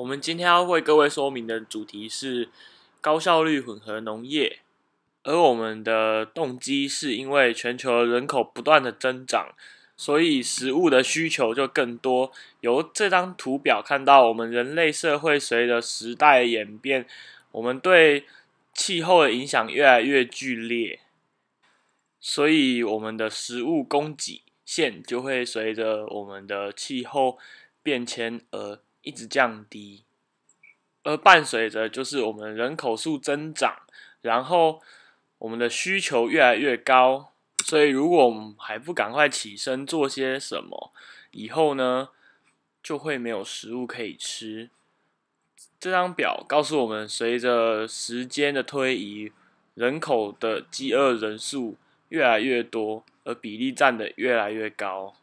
我们今天要为各位说明的主题是高效率混合农业，而我们的动机是因为全球人口不断的增长，所以食物的需求就更多。由这张图表看到，我们人类社会随着时代演变，我们对气候的影响越来越剧烈，所以我们的食物供给线就会随着我们的气候变迁而。一直降低，而伴随着就是我们人口数增长，然后我们的需求越来越高，所以如果我们还不赶快起身做些什么，以后呢就会没有食物可以吃。这张表告诉我们，随着时间的推移，人口的饥饿人数越来越多，而比例占的越来越高。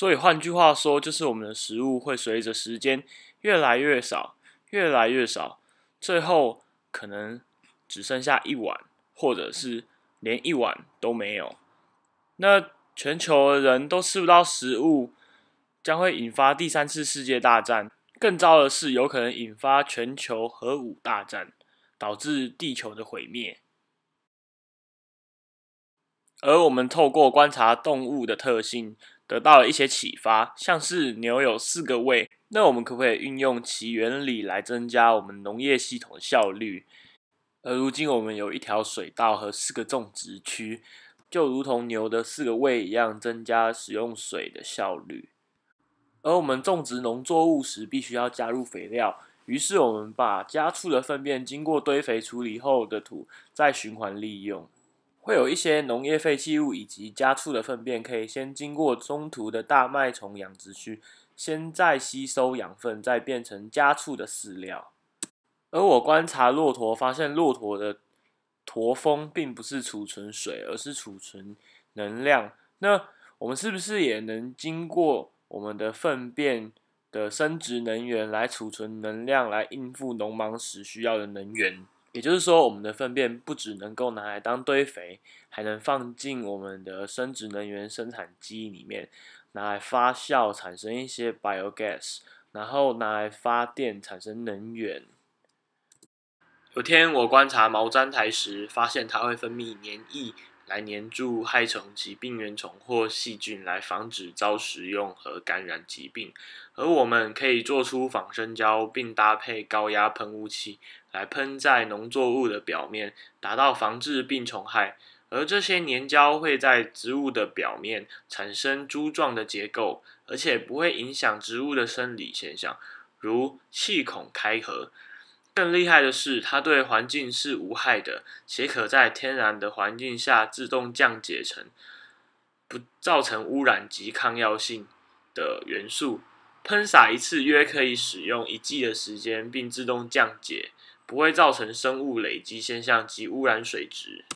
所以换句话说，就是我们的食物会随着时间越来越少、越来越少，最后可能只剩下一碗，或者是连一碗都没有。那全球的人都吃不到食物，将会引发第三次世界大战。更糟的是，有可能引发全球核武大战，导致地球的毁灭。而我们透过观察动物的特性，得到了一些启发，像是牛有四个胃，那我们可不可以运用其原理来增加我们农业系统的效率？而如今我们有一条水道和四个种植区，就如同牛的四个胃一样，增加使用水的效率。而我们种植农作物时，必须要加入肥料，于是我们把家畜的粪便经过堆肥处理后的土，再循环利用。会有一些农业废弃物以及家畜的粪便，可以先经过中途的大麦虫养殖区，先再吸收养分，再变成家畜的饲料。而我观察骆驼，发现骆驼的驼峰并不是储存水，而是储存能量。那我们是不是也能经过我们的粪便的生殖能源来储存能量，来应付农忙时需要的能源？也就是说，我们的粪便不只能够拿来当堆肥，还能放进我们的生殖能源生产机里面，拿来发酵产生一些 biogas，然后拿来发电产生能源。有天我观察毛毡苔时，发现它会分泌粘液。来粘住害虫及病原虫或细菌，来防止遭食用和感染疾病。而我们可以做出仿生胶，并搭配高压喷雾器，来喷在农作物的表面，达到防治病虫害。而这些粘胶会在植物的表面产生珠状的结构，而且不会影响植物的生理现象，如气孔开合。更厉害的是，它对环境是无害的，且可在天然的环境下自动降解成不造成污染及抗药性的元素。喷洒一次约可以使用一季的时间，并自动降解，不会造成生物累积现象及污染水质。